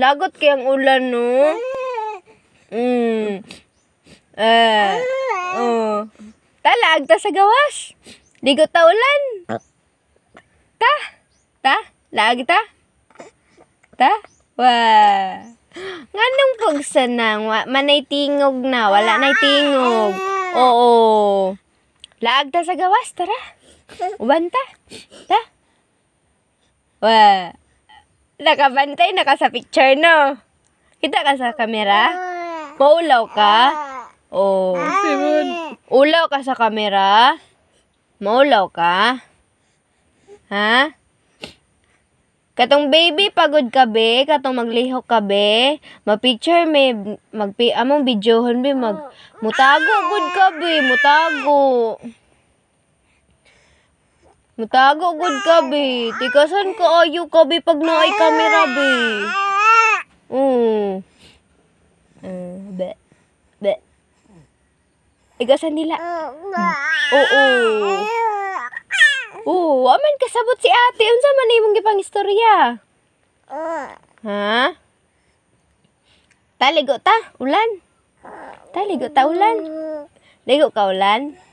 Lagot kay ang ulan, no? Mm. Ah. Oh. Talag ta sa gawas. Ligot ta ulan. Ta. Ta. Laag ta. Ta. Wa. Nganong pagsanang manay tingog na, wala nay tingog. Oo. Laag ta sa gawas, tara. Uban ta. Ta. Wa. Nakabantay na ka sa picture, no? Kita ka sa camera? Maulaw ka? Oh. Ah, Simon. Ulaw ka sa camera? Maulaw ka? Ha? Katong baby, pagod ka be, katong maglihok ka be, Ma-picture may, magpi, among videohon be, mag, mutago, good ka be, mutago. Matago good ka be. Tikasan ka ayo ka be pag naay camera, be. Mm. Mm, be. Be. Igasan nila. Oo. Oo, oh. oh, aman kasabot si ate. Unsa man imong gipang istorya? Ha? Taligo ta, ulan. Taligo ta, ulan. Ligo ka, ulan.